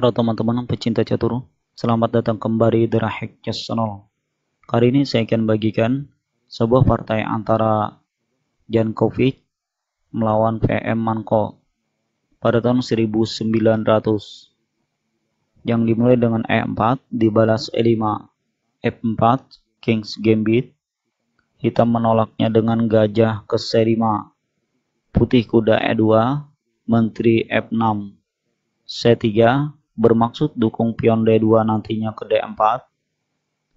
Halo teman-teman pecinta catur, selamat datang kembali di Rahik Chess Channel. Kali ini saya akan bagikan sebuah partai antara Jankovic melawan VM Manko pada tahun 1900 yang dimulai dengan E4 dibalas E5 F4 e King's Gambit hitam menolaknya dengan gajah ke C5 putih kuda E2 menteri F6 e C3 bermaksud dukung pion D2 nantinya ke D4,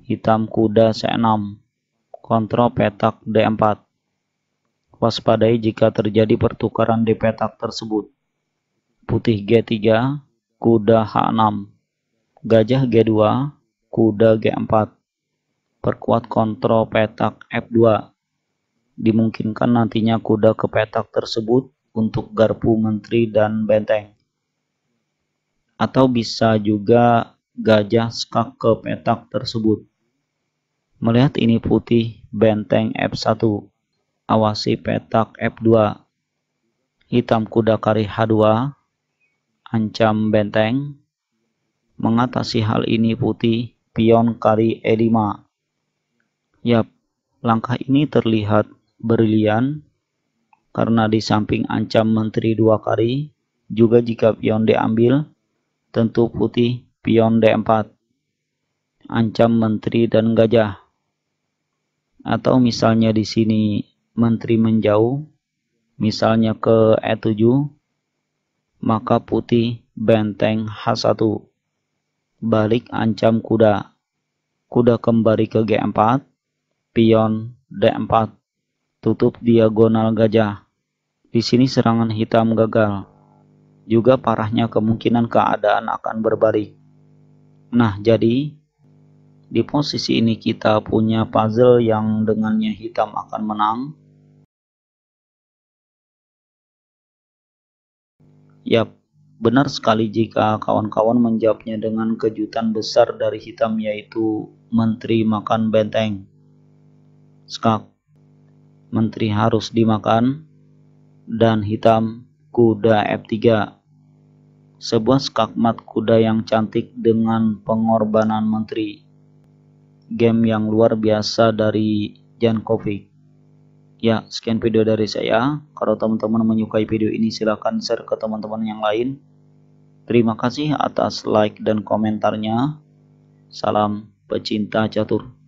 hitam kuda C6, kontrol petak D4. Waspadai jika terjadi pertukaran di petak tersebut. Putih G3, kuda H6, gajah G2, kuda G4. Perkuat kontrol petak F2. Dimungkinkan nantinya kuda ke petak tersebut untuk garpu menteri dan benteng atau bisa juga gajah skak ke petak tersebut. Melihat ini putih benteng F1, awasi petak F2, hitam kuda kari H2, ancam benteng, mengatasi hal ini putih pion kari E5. Yap, langkah ini terlihat berlian karena di samping ancam menteri dua kari, juga jika pion diambil, tentu putih, pion D4, ancam menteri dan gajah. Atau misalnya di sini menteri menjauh, misalnya ke E7, maka putih benteng H1. Balik ancam kuda. Kuda kembali ke G4, pion D4, tutup diagonal gajah. Di sini serangan hitam gagal juga parahnya kemungkinan keadaan akan berbalik. Nah, jadi di posisi ini kita punya puzzle yang dengannya hitam akan menang. Yap, benar sekali jika kawan-kawan menjawabnya dengan kejutan besar dari hitam yaitu menteri makan benteng. Skak, menteri harus dimakan dan hitam kuda F3 sebuah skakmat kuda yang cantik dengan pengorbanan menteri game yang luar biasa dari Jankovic ya sekian video dari saya kalau teman-teman menyukai video ini silahkan share ke teman-teman yang lain terima kasih atas like dan komentarnya salam pecinta catur